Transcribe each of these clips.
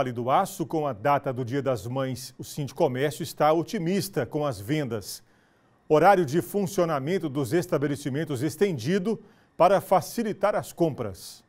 Vale do Aço, com a data do Dia das Mães, o Sindicomércio está otimista com as vendas. Horário de funcionamento dos estabelecimentos estendido para facilitar as compras.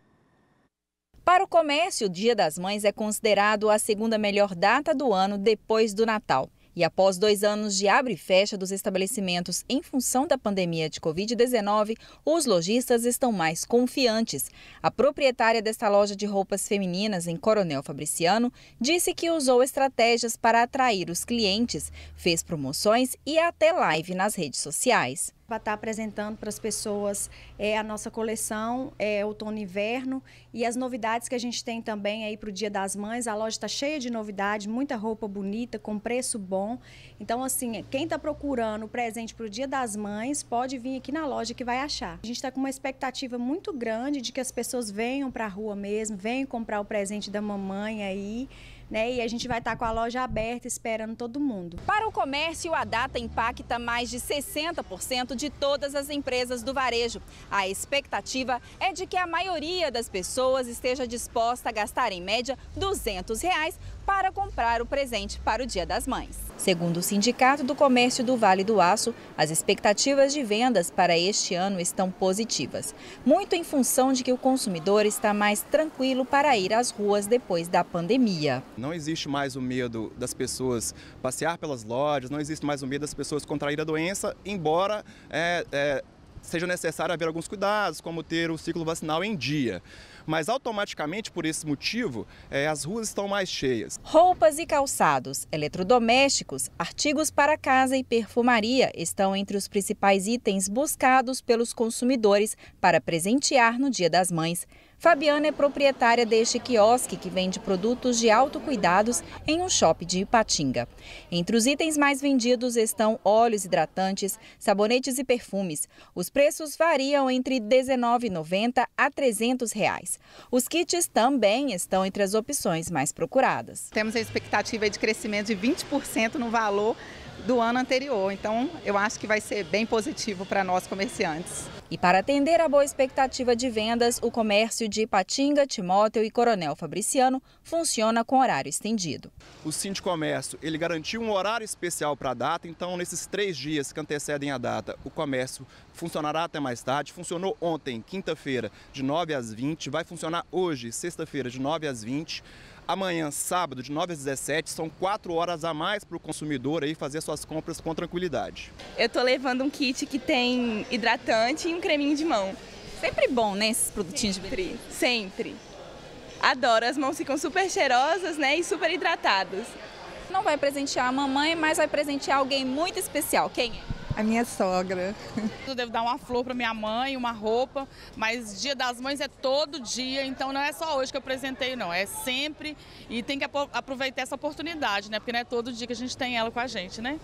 Para o comércio, o Dia das Mães é considerado a segunda melhor data do ano depois do Natal. E após dois anos de abre e fecha dos estabelecimentos em função da pandemia de Covid-19, os lojistas estão mais confiantes. A proprietária desta loja de roupas femininas em Coronel Fabriciano disse que usou estratégias para atrair os clientes, fez promoções e até live nas redes sociais para estar apresentando para as pessoas é, a nossa coleção é, outono e inverno e as novidades que a gente tem também aí para o Dia das Mães. A loja está cheia de novidades, muita roupa bonita, com preço bom. Então, assim, quem está procurando presente para o Dia das Mães pode vir aqui na loja que vai achar. A gente está com uma expectativa muito grande de que as pessoas venham para a rua mesmo, venham comprar o presente da mamãe aí né? E a gente vai estar com a loja aberta esperando todo mundo. Para o comércio, a data impacta mais de 60% de todas as empresas do varejo. A expectativa é de que a maioria das pessoas esteja disposta a gastar em média R$ 200 reais para comprar o presente para o Dia das Mães. Segundo o Sindicato do Comércio do Vale do Aço, as expectativas de vendas para este ano estão positivas, muito em função de que o consumidor está mais tranquilo para ir às ruas depois da pandemia. Não existe mais o medo das pessoas passear pelas lojas, não existe mais o medo das pessoas contrair a doença, embora é, é, seja necessário haver alguns cuidados, como ter o ciclo vacinal em dia. Mas automaticamente, por esse motivo, é, as ruas estão mais cheias. Roupas e calçados, eletrodomésticos, artigos para casa e perfumaria estão entre os principais itens buscados pelos consumidores para presentear no Dia das Mães. Fabiana é proprietária deste quiosque que vende produtos de autocuidados em um shopping de Ipatinga. Entre os itens mais vendidos estão óleos hidratantes, sabonetes e perfumes. Os preços variam entre R$ 19,90 a R$ 300. Reais. Os kits também estão entre as opções mais procuradas. Temos a expectativa de crescimento de 20% no valor do ano anterior. Então, eu acho que vai ser bem positivo para nós comerciantes. E para atender à boa expectativa de vendas, o comércio de Ipatinga, Timóteo e Coronel Fabriciano funciona com horário estendido. O Cinti Comércio ele garantiu um horário especial para a data, então nesses três dias que antecedem a data, o comércio funcionará até mais tarde. Funcionou ontem, quinta-feira, de 9 às 20, vai funcionar hoje, sexta-feira, de 9 às 20. Amanhã, sábado, de 9 às 17, são quatro horas a mais para o consumidor aí fazer suas compras com tranquilidade. Eu estou levando um kit que tem hidratante, creminho de mão. Sempre bom, né, esses produtinhos sempre, de beleza? Sempre, Adoro, as mãos ficam super cheirosas, né, e super hidratadas. Não vai presentear a mamãe, mas vai presentear alguém muito especial. Quem é? A minha sogra. Eu devo dar uma flor para minha mãe, uma roupa, mas Dia das Mães é todo dia, então não é só hoje que eu apresentei, não. É sempre e tem que aproveitar essa oportunidade, né? Porque não é todo dia que a gente tem ela com a gente, né?